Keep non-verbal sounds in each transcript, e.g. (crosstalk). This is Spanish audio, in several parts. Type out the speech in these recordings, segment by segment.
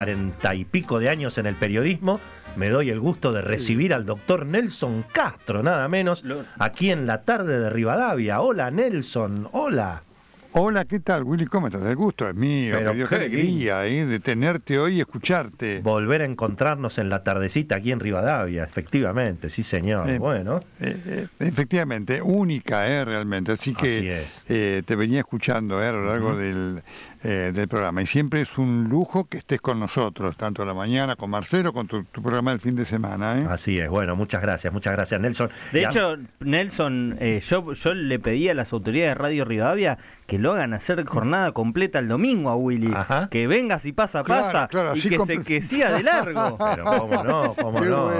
40 y pico de años en el periodismo, me doy el gusto de recibir al doctor Nelson Castro, nada menos, aquí en la tarde de Rivadavia. Hola Nelson, hola. Hola, ¿qué tal, Willy? ¿Cómo estás? El gusto es mío. qué, alegría ¿eh? de tenerte hoy y escucharte. Volver a encontrarnos en la tardecita aquí en Rivadavia, efectivamente, sí, señor. Eh, bueno. Eh, efectivamente, única, eh, realmente. Así que te venía escuchando a lo largo del, eh, del programa. Y siempre es un lujo que estés con nosotros, tanto la mañana con Marcelo, con tu, programa del fin de semana. ¿eh? Así es, bueno, muchas gracias, muchas gracias, Nelson. De hecho, Nelson, eh, yo, yo le pedí a las autoridades de Radio Rivadavia que lo hagan hacer jornada completa el domingo a Willy. Que venga y pasa, pasa, y que se que siga de largo. (laughs) Pero cómo no, cómo no.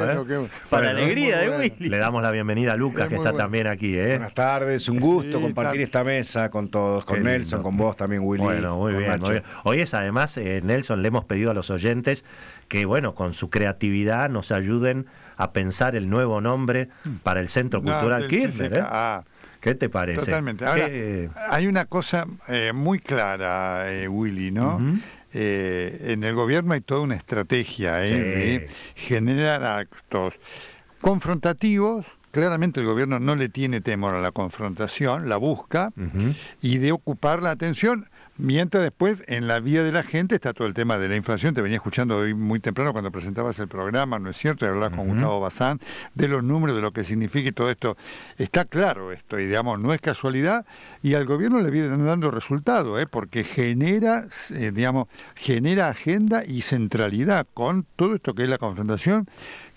Para alegría de Willy. Le damos la bienvenida a Lucas, que está también aquí. Buenas tardes, un gusto compartir esta mesa con todos, con Nelson, con vos también, Willy. Bueno, muy bien, muy bien. Hoy es además, eh, Nelson, le hemos pedido a los oyentes que, bueno, con su creatividad nos ayuden a pensar el nuevo nombre mm. para el Centro Cultural Kirchner. ¿eh? Ah. ¿Qué te parece? Totalmente. Eh? hay una cosa eh, muy clara, eh, Willy, ¿no? en el gobierno hay toda una estrategia de generar actos confrontativos, claramente el gobierno no le tiene temor a la confrontación, la busca, y de ocupar la atención Mientras después, en la vida de la gente está todo el tema de la inflación. Te venía escuchando hoy muy temprano cuando presentabas el programa, ¿no es cierto? Y hablabas con Gustavo Bazán de los números, de lo que significa y todo esto. Está claro esto, y digamos, no es casualidad. Y al gobierno le viene dando resultado, ¿eh? porque genera, eh, digamos, genera agenda y centralidad con todo esto que es la confrontación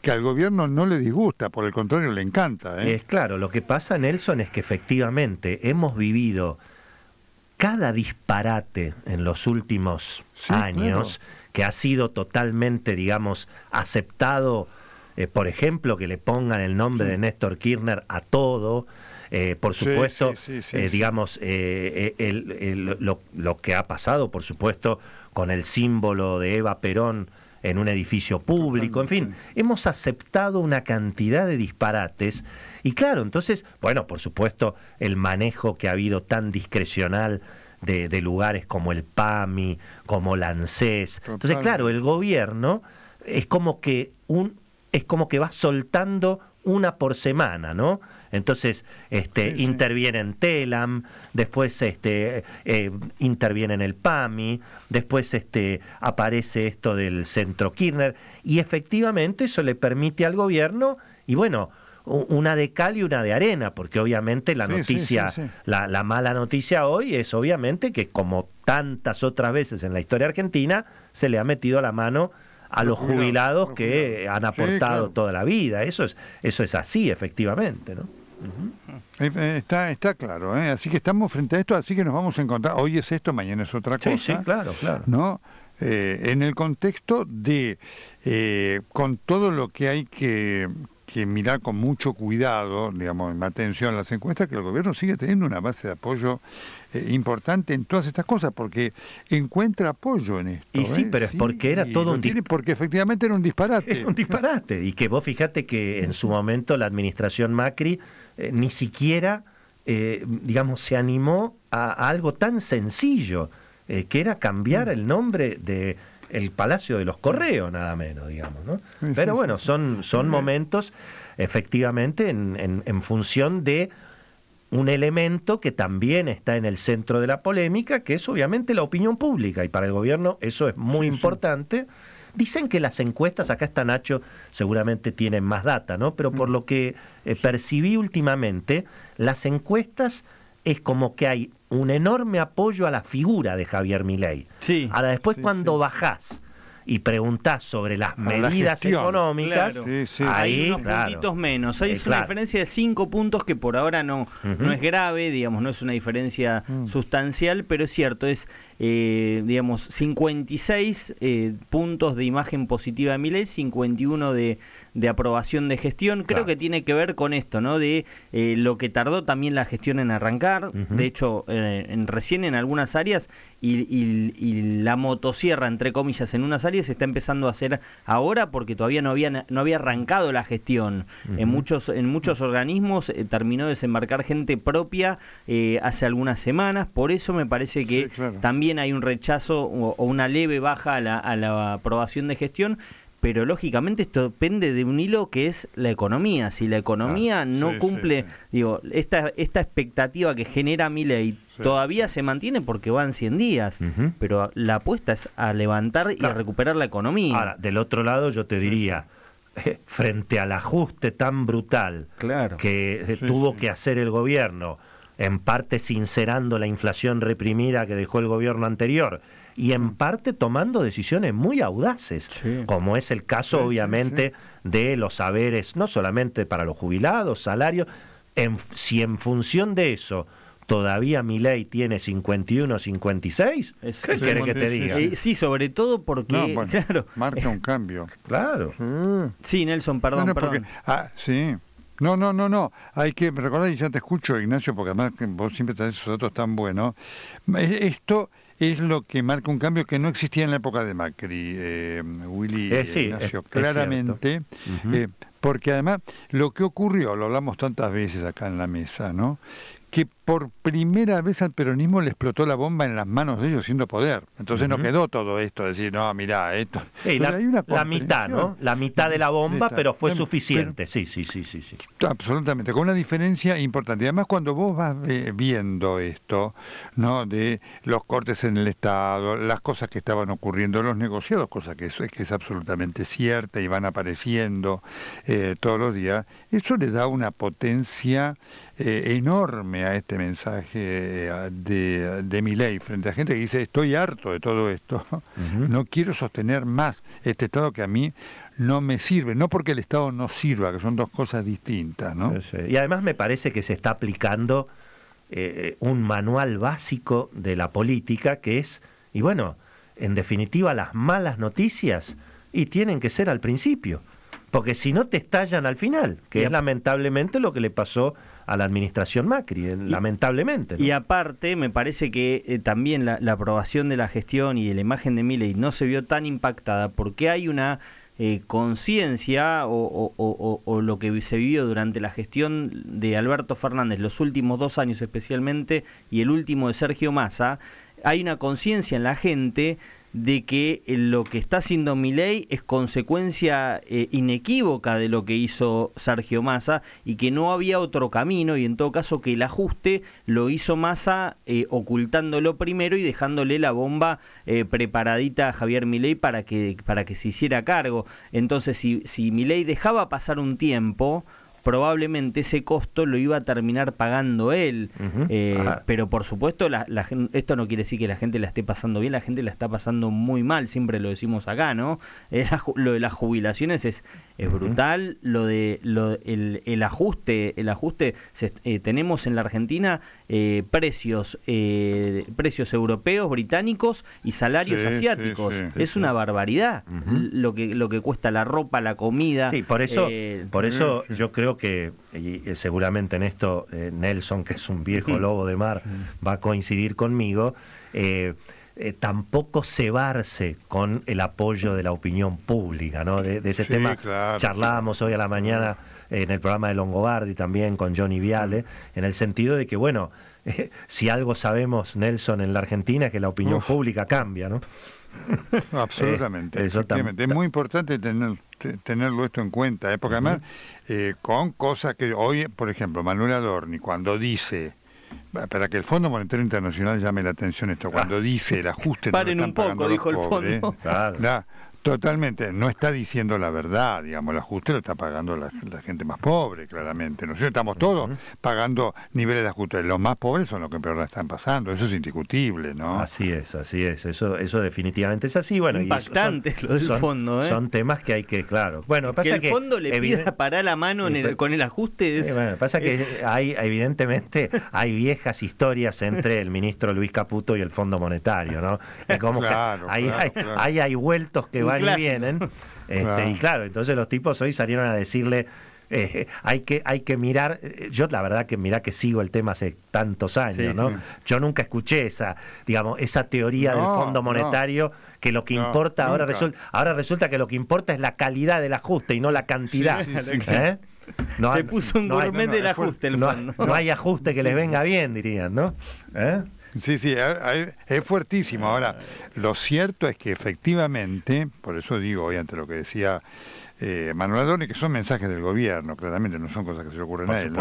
que al gobierno no le disgusta, por el contrario le encanta. ¿eh? Es claro, lo que pasa, Nelson, es que efectivamente hemos vivido cada disparate en los últimos años, que ha sido totalmente, digamos, aceptado, eh, por ejemplo, que le pongan el nombre de Néstor Kirchner a todo, por supuesto, digamos, lo, lo, que ha pasado, por supuesto, con el símbolo de Eva Perón en un edificio público, en fin, hemos aceptado una cantidad de disparates y claro, entonces, bueno, por supuesto, el manejo que ha habido tan discrecional de, lugares como el PAMI, como el ANSES. Entonces, claro, el gobierno es como que un es como que va soltando una por semana, ¿no? Entonces, este, interviene Telam, después este, eh, el PAMI, después este, aparece esto del centro Kirchner, y efectivamente eso le permite al gobierno, y bueno, una de cal y una de arena, porque obviamente la noticia, la, mala noticia hoy es obviamente que como tantas otras veces en la historia argentina, se le ha metido la mano a los, jubilados, que han aportado toda la vida. Eso es, eso es así, efectivamente, ¿no? Eh, eh, está, está claro, ¿eh? así que estamos frente a esto, así que nos vamos a encontrar. Hoy es esto, mañana es otra cosa. claro, claro. ¿No? en el contexto de, con todo lo que hay que, que mirar con mucho cuidado, digamos, en atención a las encuestas, que el gobierno sigue teniendo una base de apoyo eh, importante en todas estas cosas, porque encuentra apoyo en esto. Y sí, ¿eh? pero es porque era todo un disparate. Porque efectivamente era un disparate. Era un disparate. Y que vos fijate que en su momento la administración Macri eh, ni siquiera, digamos, se animó a, algo tan sencillo, que era cambiar mm. el nombre de el Palacio de los Correos, nada menos, digamos. ¿no? Pero bueno, son, son momentos efectivamente en, función de un elemento que también está en el centro de la polémica, que es obviamente la opinión pública, y para el gobierno eso es muy importante. Dicen que las encuestas, acá está Nacho, seguramente tienen más data, ¿no? Pero por mm. lo que eh, percibí últimamente, las encuestas es como que hay un enorme apoyo a la figura de Javier Milei. Ahora después cuando bajás y preguntás sobre las medidas económicas, hay unos puntitos menos. hay eh, una diferencia de cinco puntos que por ahora no, no es grave, digamos, no es una diferencia mm. sustancial, pero es cierto, es eh, digamos, 56 eh, puntos de imagen positiva de ley, 51 de, aprobación de gestión. Creo que tiene que ver con esto, ¿no? De eh, lo que tardó también la gestión en arrancar. De hecho, recién en algunas áreas y, la motosierra, entre comillas, en unas áreas se está empezando a hacer ahora porque todavía no había, no había arrancado la gestión. en, muchos, en muchos organismos terminó de desembarcar gente propia hace algunas semanas. Por eso me parece que también hay un rechazo o, una leve baja a la, aprobación de gestión, pero lógicamente esto depende de un hilo que es la economía. Si la economía no cumple, digo, esta, esta expectativa que genera mi ley todavía se mantiene porque van 100 días, pero la apuesta es a levantar y a recuperar la economía. Ahora, del otro lado yo te diría, eh, frente al ajuste tan brutal que eh, tuvo que hacer el gobierno, en parte sincerando la inflación reprimida que dejó el gobierno anterior y en parte tomando decisiones muy audaces, como es el caso obviamente de los saberes, no solamente para los jubilados, salarios, en, si en función de eso todavía mi ley tiene 51, 56? ¿Qué quiere que te diga? sí, sobre todo porque (laughs) marca un cambio. Claro. Sí, Nelson, perdón, perdón. ah, sí. No, no, no, no. Hay que recordar, y ya te escucho, Ignacio, porque además vos siempre tenés esos datos tan buenos. Esto es lo que marca un cambio que no existía en la época de Macri, eh, Willy y eh, eh, Ignacio, claramente. porque además lo que ocurrió, lo hablamos tantas veces acá en la mesa, ¿no? por primera vez al peronismo le explotó la bomba en las manos de ellos siendo poder. Entonces no quedó todo esto, decir, no, mirá, esto... la, mitad, ¿no? La mitad de la bomba, pero fue suficiente, sí, sí, sí, sí, sí. Absolutamente, con una diferencia importante. Además, cuando vos vas viendo esto, ¿no? De los cortes en el Estado, las cosas que estaban ocurriendo, los negociados, cosa que eso es, que es absolutamente cierta y van apareciendo eh, todos los días, eso le da una potencia eh, enorme a este mensaje eh, de, de mi ley frente a gente que dice estoy harto de todo esto, (laughs) no quiero sostener más este Estado que a mí no me sirve, no porque el Estado no sirva, que son dos cosas distintas. ¿no? Y además me parece que se está aplicando eh, un manual básico de la política que es, y bueno, en definitiva las malas noticias y tienen que ser al principio, porque si no te estallan al final, que es lamentablemente lo que le pasó a la administración Macri, lamentablemente. Y aparte, me parece que eh, también la, aprobación de la gestión y de la imagen de Miley no se vio tan impactada porque hay una eh, conciencia o, o, lo que se vivió durante la gestión de Alberto Fernández, los últimos dos años especialmente, y el último de Sergio Massa, hay una conciencia en la gente de que eh, lo que está haciendo Milei es consecuencia eh, inequívoca de lo que hizo Sergio Massa y que no había otro camino y en todo caso que el ajuste lo hizo Massa eh, ocultándolo primero y dejándole la bomba preparadita a Javier Milei para que, para que se hiciera cargo. Entonces si, si Milei dejaba pasar un tiempo probablemente ese costo lo iba a terminar pagando él. Eh, ah. pero por supuesto, la, esto no quiere decir que la gente la esté pasando bien, la gente la está pasando muy mal, siempre lo decimos acá, ¿no? Eh, lo de las jubilaciones es, es brutal, lo de el, ajuste, el ajuste eh, tenemos en la Argentina eh, precios, eh, precios europeos, británicos y salarios asiáticos. es una barbaridad lo, que, lo que cuesta la ropa, la comida. por eso, eh, por eso mm. yo creo que, seguramente en esto Nelson, que es un viejo mm. lobo de mar, mm. va a coincidir conmigo. tampoco cebarse con el apoyo de la opinión pública, ¿no? De, ese tema charlábamos hoy a la mañana en el programa de Longobardi también con Johnny Viale, en el sentido de que, bueno, (laughs) si algo sabemos, Nelson, en la Argentina, es que la opinión pública cambia, ¿no? (laughs) Absolutamente, eh, Es muy importante tener, tenerlo esto en cuenta, ¿eh? porque además, eh, con cosas que hoy, por ejemplo, Manuel Adorni, cuando dice, para que el Fondo Monetario Internacional llame la atención esto, cuando ah. dice el ajuste... Paren un poco, dijo el Totalmente, no está diciendo la verdad, digamos, el ajuste lo está pagando la, gente más pobre, claramente. Nosotros estamos todos pagando niveles de ajuste. Los más pobres son los que peor la están pasando, eso es indiscutible, ¿no? Así es, así es, eso, eso definitivamente es así. Bueno, Impactante son, lo del fondo, ¿eh? Son temas que hay que, claro. Bueno, pasa que el fondo le pida parar la mano con el ajuste. Eh, bueno, pasa que hay, evidentemente, hay viejas historias entre el ministro Luis Caputo y el Fondo Monetario, ¿no? claro, hay, claro, hay, hay, hay vueltos que van y vienen. Este, y claro, entonces los tipos hoy salieron a decirle, eh, hay, que, hay que mirar, eh, yo la verdad que mira que sigo el tema hace tantos años, ¿no? Yo nunca escuché esa, digamos, esa teoría del Fondo Monetario que lo que importa ahora resulta, ahora resulta que lo que importa es la calidad del ajuste y no la cantidad. ¿eh? se puso un gourmet del ajuste el fondo. No, hay ajuste que les venga bien, dirían, ¿no? Sí, sí, es fuertísimo. Ah. Ahora, lo cierto es que efectivamente, por eso digo, hoy ante lo que decía eh, Manuel Adoni, que son mensajes del gobierno, claramente no son cosas que se le ocurren a él.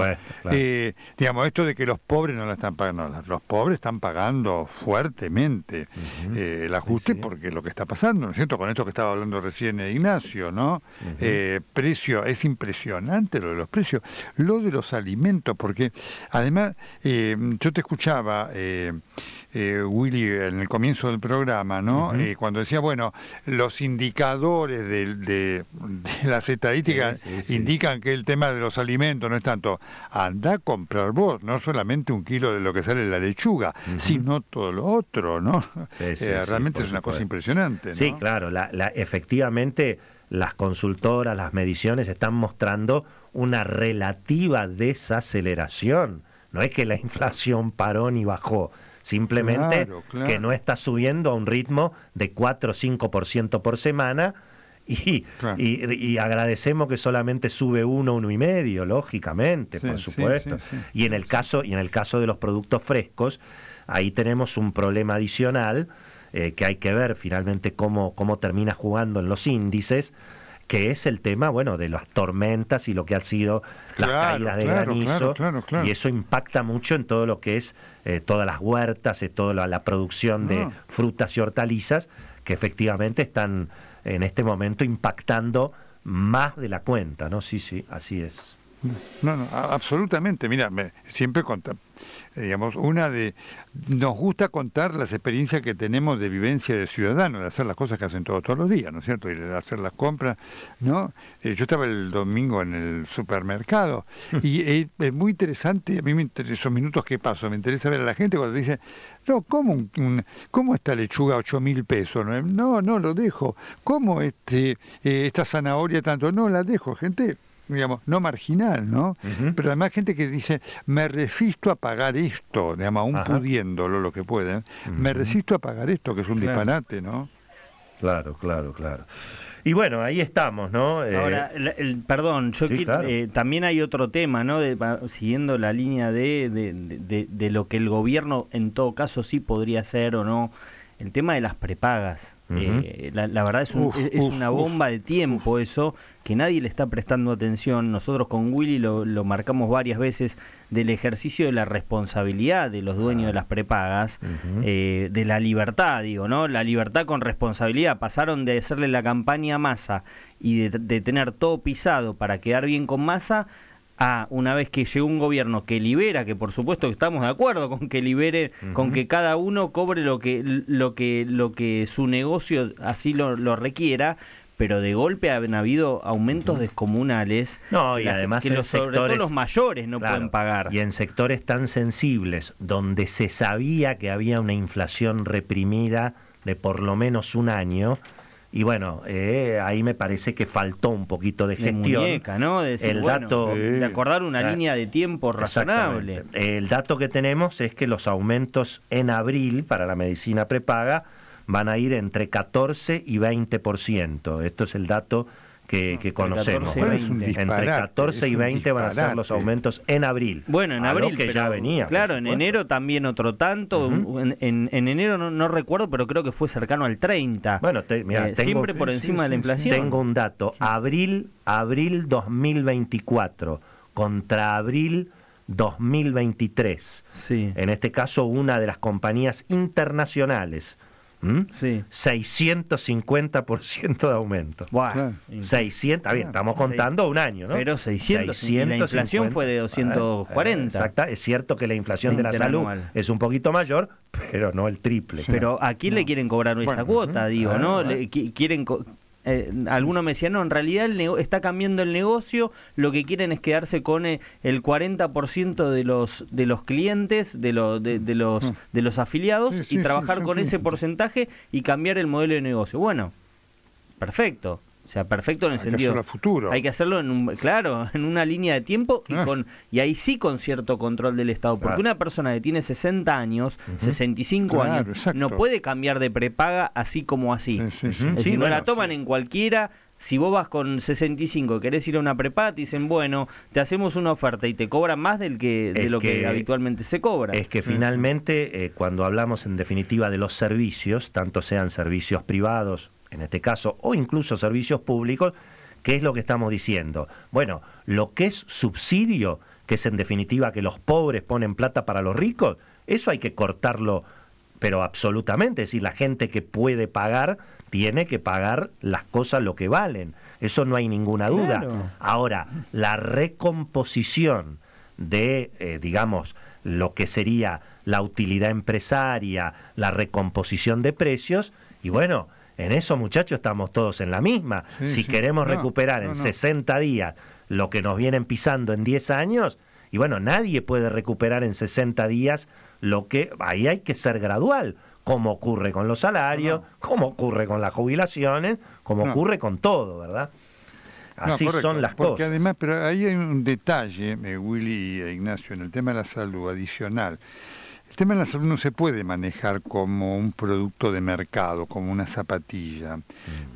Eh, digamos, esto de que los pobres no la están pagando, los pobres están pagando fuertemente eh, el ajuste porque lo que está pasando, ¿no es cierto? Con esto que estaba hablando recién eh, Ignacio, ¿no? precio, es impresionante lo de los precios, lo de los alimentos, porque además yo te escuchaba eh, Willy en el comienzo del programa, ¿no? Eh, cuando decía, bueno, los indicadores de, las estadísticas indican que el tema de los alimentos no es tanto, anda a comprar vos, no solamente un kilo de lo que sale la lechuga, sino todo lo otro, ¿no? (laughs) Eh, realmente es una cosa impresionante. Sí, claro, efectivamente las consultoras, las mediciones están mostrando una relativa desaceleración. No es que la inflación paró ni bajó, Simplemente que no está subiendo a un ritmo de 4 o 5% por semana. Y, y, y, agradecemos que solamente sube uno, uno y medio, lógicamente, por supuesto. y en el caso, y en el caso de los productos frescos, ahí tenemos un problema adicional eh, que hay que ver finalmente cómo termina jugando en los índices que es el tema, bueno, de las tormentas y lo que ha sido las caídas de granizo. y eso impacta mucho en todo lo que es eh, todas las huertas, y eh, toda la, producción de ah. frutas y hortalizas, que efectivamente están en este momento impactando más de la cuenta, ¿no? Sí, sí, así es. No, no, absolutamente. Mira, siempre conta, digamos, una de. Nos gusta contar las experiencias que tenemos de vivencia de ciudadano de hacer las cosas que hacen todos, los días, ¿no es cierto? Y de hacer las compras, ¿no? Eh, yo estaba el domingo en el supermercado mm. y eh, es, muy interesante, a mí me interesa, esos minutos que paso, me interesa ver a la gente cuando dice, no, ¿cómo, un, cómo esta lechuga 8 mil pesos? No, no, lo dejo. ¿Cómo este, eh, esta zanahoria tanto? No, la dejo, gente digamos, no marginal, ¿no? Pero además gente que dice, me resisto a pagar esto, digamos, aún pudiéndolo lo que pueden, me resisto a pagar esto, que es un disparate, ¿no? Claro, claro, claro. Y bueno, ahí estamos, ¿no? Eh, Ahora, perdón, yo eh, también hay otro tema, ¿no? siguiendo la línea de, de, de lo que el gobierno en todo caso sí podría hacer o no, el tema de las prepagas. Eh, la, verdad es, una bomba de tiempo eso, que nadie le está prestando atención. Nosotros con Willy lo, marcamos varias veces del ejercicio de la responsabilidad de los dueños de las prepagas, eh, de la libertad, digo, ¿no? La libertad con responsabilidad. Pasaron de hacerle la campaña a masa y de, de tener todo pisado para quedar bien con masa a una vez que llega un gobierno que libera, que por supuesto estamos de acuerdo con que libere, con que cada uno cobre lo que, lo que, lo que su negocio así lo, requiera, pero de golpe han habido aumentos descomunales. No, y además que los, sectores, sobre todo los mayores no pueden pagar. Y en sectores tan sensibles, donde se sabía que había una inflación reprimida de por lo menos un año, y bueno, eh, ahí me parece que faltó un poquito de gestión. De muñeca, ¿no? De el dato, de acordar una línea de tiempo razonable. El dato que tenemos es que los aumentos en abril para la medicina prepaga van a ir entre 14 y 20%. Esto es el dato que, conocemos. Entre 14 y 20 van a ser los aumentos en abril. Bueno, en abril. que ya venía. Claro, en enero también otro tanto. en, enero no, recuerdo, pero creo que fue cercano al 30. Bueno, eh, tengo, siempre por encima de la inflación. Tengo un dato. Abril, abril 2024 contra abril 2023. Sí. En este caso, una de las compañías internacionales ¿Mm? Sí. 650% de aumento. Wow. 600, bien, estamos contando un año, ¿no? Pero 600, la inflación fue de 240. Eh, exacta, es cierto que la inflación de la salud es un poquito mayor, pero no el triple. Pero ¿a quién le quieren cobrar esa cuota, digo, ah, ¿no? Le, quieren Alguno eh, algunos me decía, no, en realidad está cambiando el negocio, lo que quieren es quedarse con eh, el, 40% de los, de los clientes, de, de, los, mm. de los afiliados, y trabajar con ese porcentaje y cambiar el modelo de negocio. Bueno, perfecto. O sea, perfecto en el sentido. futuro. Hay que hacerlo en un, claro, (laughs) en una línea de tiempo y ah. con y ahí sí con cierto control del Estado, porque una persona que tiene 60 años, 65 años, no puede cambiar de prepaga así como así. Si no la toman en cualquiera. Si vos vas con 65 y querés ir a una prepaga, te dicen, bueno, te hacemos una oferta y te cobran más del que, de lo que, habitualmente se cobra. Es que finalmente, eh, cuando hablamos en definitiva de los servicios, tanto sean servicios privados en este caso, o incluso servicios públicos, ¿qué es lo que estamos diciendo? Bueno, lo que es subsidio, que es en definitiva que los pobres ponen plata para los ricos, eso hay que cortarlo, pero absolutamente. Es decir, la gente que puede pagar tiene que pagar las cosas lo que valen. Eso no hay ninguna duda. Ahora, la recomposición de, eh, digamos, lo que sería la utilidad empresaria, la recomposición de precios, y bueno, en eso, muchachos, estamos todos en la misma. si queremos recuperar en 60 días lo que nos vienen pisando en 10 años, y bueno, nadie puede recuperar en 60 días lo que ahí hay que ser gradual, como ocurre con los salarios, como ocurre con las jubilaciones, como ocurre con todo, ¿verdad? Así son las cosas. Porque además, pero ahí hay un detalle, eh, Willy e Ignacio, en el tema de la salud adicional. El tema de la salud no se puede manejar como un producto de mercado, como una zapatilla, mm.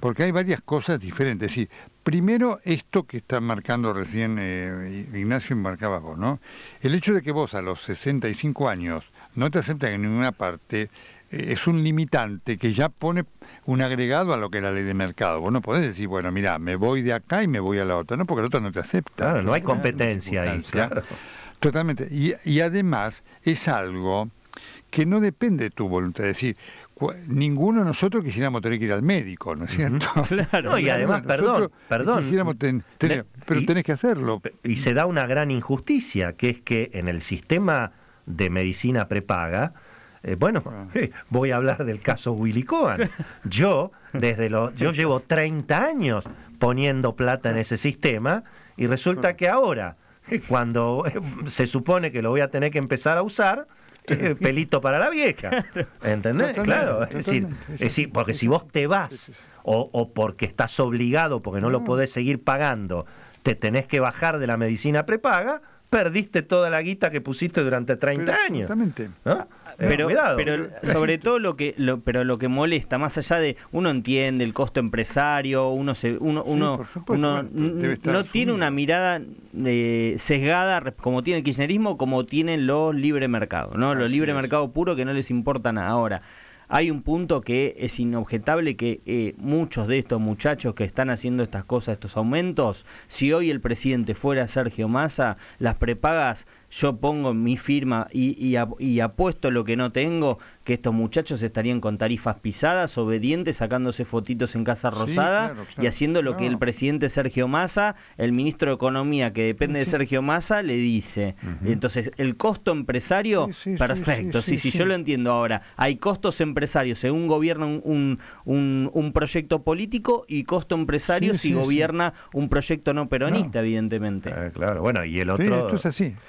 porque hay varias cosas diferentes. Es decir, primero esto que está marcando recién eh, Ignacio y marcaba vos, ¿no? El hecho de que vos a los 65 años no te aceptas en ninguna parte eh, es un limitante que ya pone un agregado a lo que es la ley de mercado. Vos no podés decir, bueno, mira, me voy de acá y me voy a la otra, no, porque la otra no te acepta. Claro, no hay competencia ahí. Claro. Totalmente. Y, además es algo que no depende de tu voluntad. Es decir, ninguno de nosotros quisiéramos tener que ir al médico, ¿no es cierto? (laughs) Claro, y (laughs) además, perdón, perdón. pero tenés que hacerlo. Y se da una gran injusticia, que es que en el sistema de medicina prepaga, eh, bueno, ah. (laughs) eh, voy a hablar del caso Willy Cohen. Yo, desde los, yo llevo 30 años poniendo plata en ese sistema y resulta que ahora (laughs) cuando eh, se supone que lo voy a tener que empezar a usar, eh, pelito para la vieja. (laughs) ¿Entendés? claro. es, decir, porque si vos te vas o, porque estás obligado, porque no, no lo podés seguir pagando, te tenés que bajar de la medicina prepaga, perdiste toda la guita que pusiste durante 30 años. Exactamente. Ah, eh, pero, pero sobre todo lo que pero lo que molesta más allá de uno entiende el costo empresario uno no tiene una mirada eh, sesgada como tiene el kirchnerismo como tienen los libre mercado no los libre mercado puro que no les importa ahora hay un punto que es inobjetable que eh, muchos de estos muchachos que están haciendo estas cosas, estos aumentos, si hoy el presidente fuera Sergio Massa, las prepagas yo pongo mi firma y, y apuesto lo que no tengo que estos muchachos estarían con tarifas pisadas, obedientes, sacándose fotitos en Casa Rosada y haciendo lo que el presidente Sergio Massa, el ministro de Economía que depende de Sergio Massa, le dice. Entonces, el costo empresario, perfecto, sí sí, yo lo entiendo ahora. Hay costos empresarios según gobierna un, un, un, proyecto político y costo empresario si gobierna un proyecto no peronista, evidentemente. Eh, claro, bueno, y el otro,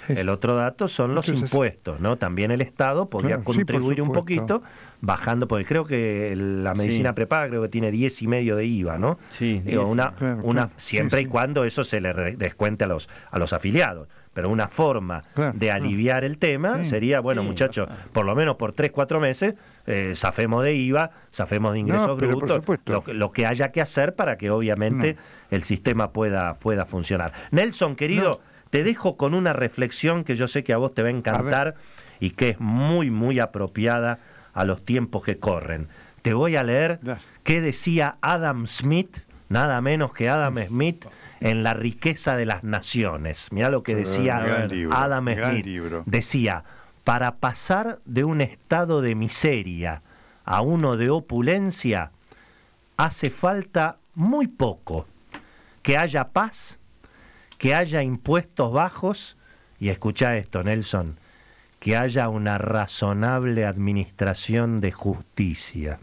el otro dato son los impuestos, ¿no? También el Estado podría contribuir un poco poquito, bajando, porque creo que la medicina prepaga creo que tiene 10 y medio de IVA, ¿no? Sí, Digo, una, siempre y cuando eso se le descuente a los, a los afiliados. Pero una forma de aliviar el tema sería, bueno, muchachos, por lo menos por 3, 4 meses, eh, de IVA, safemos de ingresos brutos, lo, que haya que hacer para que obviamente el sistema pueda, pueda funcionar. Nelson, querido, te dejo con una reflexión que yo sé que a vos te va a encantar y que es muy, muy apropiada a los tiempos que corren. Te voy a leer qué decía Adam Smith, nada menos que Adam Smith, en La riqueza de las naciones. Mira lo que decía Adam Smith. Decía, para pasar de un estado de miseria a uno de opulencia, hace falta muy poco. Que haya paz, que haya impuestos bajos, y escucha esto, Nelson, que haya una razonable administración de justicia.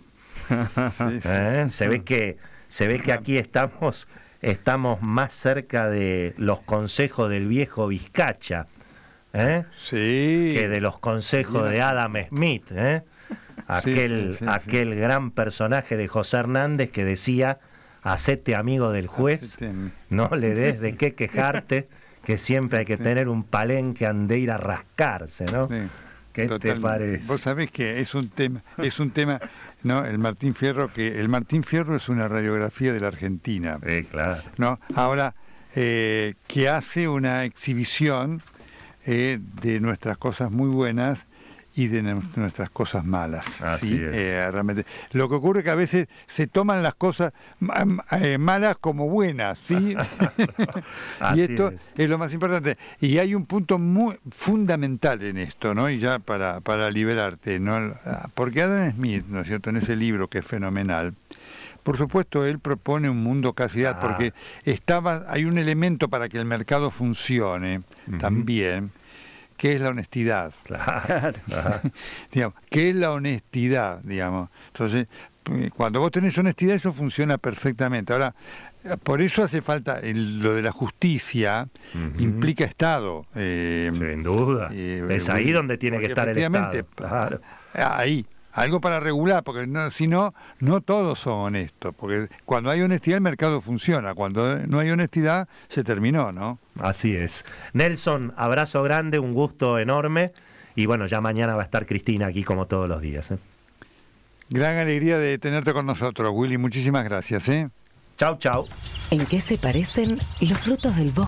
(laughs) ¿Eh? Se ve que se ve que aquí estamos estamos más cerca de los consejos del viejo Vizcacha ¿eh? sí. que de los consejos de Adam Smith, ¿eh? aquel, aquel gran personaje de José Hernández que decía, hacete amigo del juez, no le des de qué quejarte. (laughs) que siempre hay que tener un palenque ande ir a rascarse, ¿no? Sí. ¿Qué te parece? Vos sabés que es un tema, es un tema, ¿no? El Martín Fierro, que el Martín Fierro es una radiografía de la Argentina. Sí, claro. ¿no? Ahora, eh, que hace una exhibición eh, de nuestras cosas muy buenas y de nuestras cosas malas. ¿sí? Eh, realmente. Lo que ocurre es que a veces se toman las cosas eh, malas como buenas, ¿sí? (laughs) y esto es. lo más importante. Y hay un punto muy fundamental en esto, ¿no? Y ya para, para liberarte, ¿no? Porque Adam Smith, ¿no es cierto?, en ese libro que es fenomenal, por supuesto, él propone un mundo casi ah. porque estaba, hay un elemento para que el mercado funcione también, ¿Qué es la honestidad? Claro. (laughs) digamos, ¿Qué es la honestidad? Digamos. Entonces, eh, cuando vos tenés honestidad, eso funciona perfectamente. Ahora, eh, por eso hace falta lo de la justicia, implica Estado. Eh, Sin duda. es ahí donde tiene que estar el Estado. Ahí, algo para regular, porque no, si no, no todos son honestos, porque cuando hay honestidad el mercado funciona, cuando no hay honestidad se terminó, ¿no? Así es. Nelson, abrazo grande, un gusto enorme, y bueno, ya mañana va a estar Cristina aquí como todos los días. ¿eh? Gran alegría de tenerte con nosotros, Willy, muchísimas gracias. ¿eh? Chau, chau. ¿En qué se parecen los frutos del bosque?